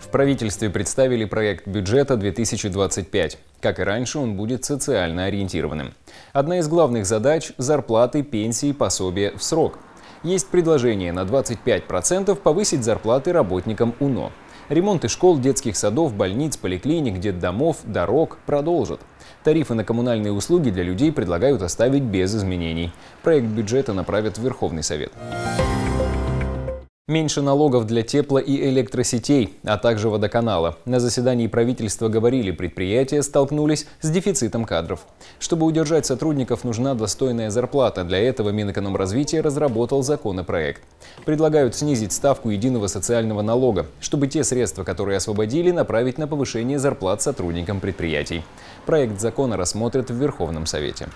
В правительстве представили проект бюджета 2025. Как и раньше, он будет социально ориентированным. Одна из главных задач – зарплаты, пенсии, пособия в срок. Есть предложение на 25% повысить зарплаты работникам УНО. Ремонты школ, детских садов, больниц, поликлиник, детдомов, дорог продолжат. Тарифы на коммунальные услуги для людей предлагают оставить без изменений. Проект бюджета направят в Верховный Совет. Меньше налогов для тепла и электросетей, а также водоканала. На заседании правительства говорили, предприятия столкнулись с дефицитом кадров. Чтобы удержать сотрудников, нужна достойная зарплата. Для этого Минэкономразвития разработал законопроект. Предлагают снизить ставку единого социального налога, чтобы те средства, которые освободили, направить на повышение зарплат сотрудникам предприятий. Проект закона рассмотрят в Верховном Совете.